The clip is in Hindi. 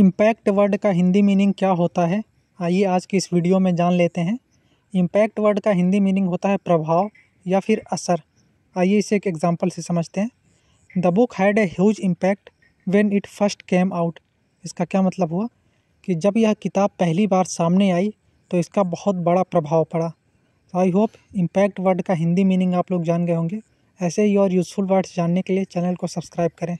इम्पैक्ट वर्ड का हिंदी मीनिंग क्या होता है आइए आज की इस वीडियो में जान लेते हैं इम्पैक्ट वर्ड का हिंदी मीनिंग होता है प्रभाव या फिर असर आइए इसे एक एग्जाम्पल से समझते हैं the book had a huge impact when it first came out इसका क्या मतलब हुआ कि जब यह किताब पहली बार सामने आई तो इसका बहुत बड़ा प्रभाव पड़ा तो आई होप इम्पैक्ट वर्ड का हिंदी मीनिंग आप लोग जान गए होंगे ऐसे ही और यूज़फुल वर्ड्स जानने के लिए चैनल को सब्सक्राइब करें